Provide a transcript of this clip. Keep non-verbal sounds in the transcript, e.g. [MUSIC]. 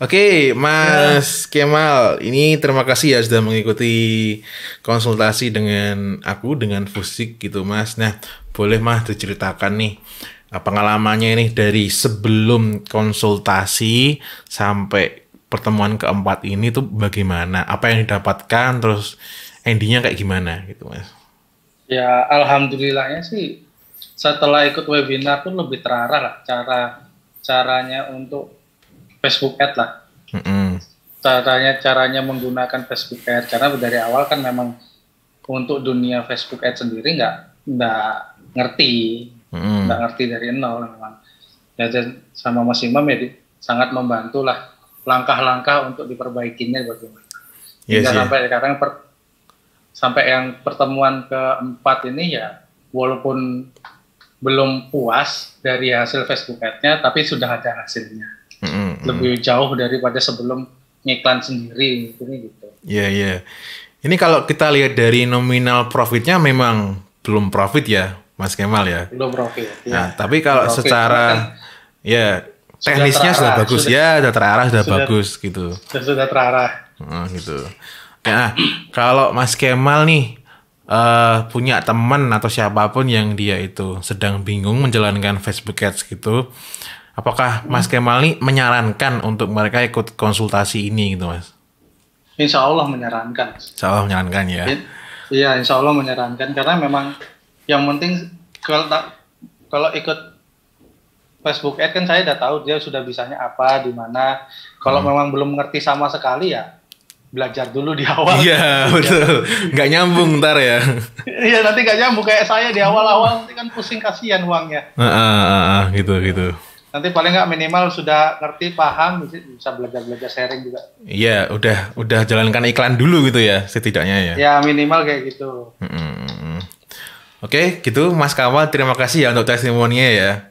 Oke, Mas ya. Kemal, ini terima kasih ya sudah mengikuti konsultasi dengan aku dengan Fusik gitu, Mas. Nah, boleh Mas diceritakan nih eh, pengalamannya ini dari sebelum konsultasi sampai pertemuan keempat ini tuh bagaimana? Apa yang didapatkan terus endingnya kayak gimana gitu, Mas? Ya, alhamdulillahnya sih setelah ikut webinar pun lebih terarah lah cara caranya untuk Facebook Ad lah. Mm -hmm. Caranya caranya menggunakan Facebook Ad karena dari awal kan memang untuk dunia Facebook Ad sendiri nggak nggak ngerti nggak mm -hmm. ngerti dari nol memang. Ya, dan sama Mas Imam ya di, sangat membantu lah langkah-langkah untuk diperbaikinya bagaimana. Iya Hingga yes. sampai sekarang per, sampai yang pertemuan keempat ini ya walaupun belum puas dari hasil Facebook ad-nya, tapi sudah ada hasilnya mm-hmm. lebih jauh daripada sebelum ngiklan sendiri gitu. Iya yeah, iya. Yeah. Ini kalau kita lihat dari nominal profitnya memang belum profit ya, Mas Kemal ya. Belum profit. Ya. tapi kalau profit, secara kan ya teknisnya sudah, sudah bagus sudah, ya, sudah terarah sudah, sudah bagus gitu. Sudah, sudah terarah. Nah, gitu. Ya, nah, kalau Mas Kemal nih uh, punya teman atau siapapun yang dia itu sedang bingung menjalankan Facebook Ads gitu, Apakah Mas Kemal menyarankan untuk mereka ikut konsultasi ini gitu Mas? Insya Allah menyarankan. Insya Allah menyarankan ya. Iya, iya Insya Allah menyarankan karena memang yang penting kalau kalau ikut Facebook Ad kan saya udah tahu dia sudah bisanya apa di mana. Kalau hmm. memang belum ngerti sama sekali ya belajar dulu di awal. Iya betul. Gak nyambung ntar ya. [LAUGHS] Iya nanti gak nyambung kayak saya di awal-awal nanti kan pusing kasihan uangnya. Ah, ah, ah, ah gitu gitu nanti paling nggak minimal sudah ngerti paham bisa belajar belajar sharing juga iya udah udah jalankan iklan dulu gitu ya setidaknya ya ya minimal kayak gitu mm -hmm. oke okay, gitu mas Kamal terima kasih ya untuk testimoninya ya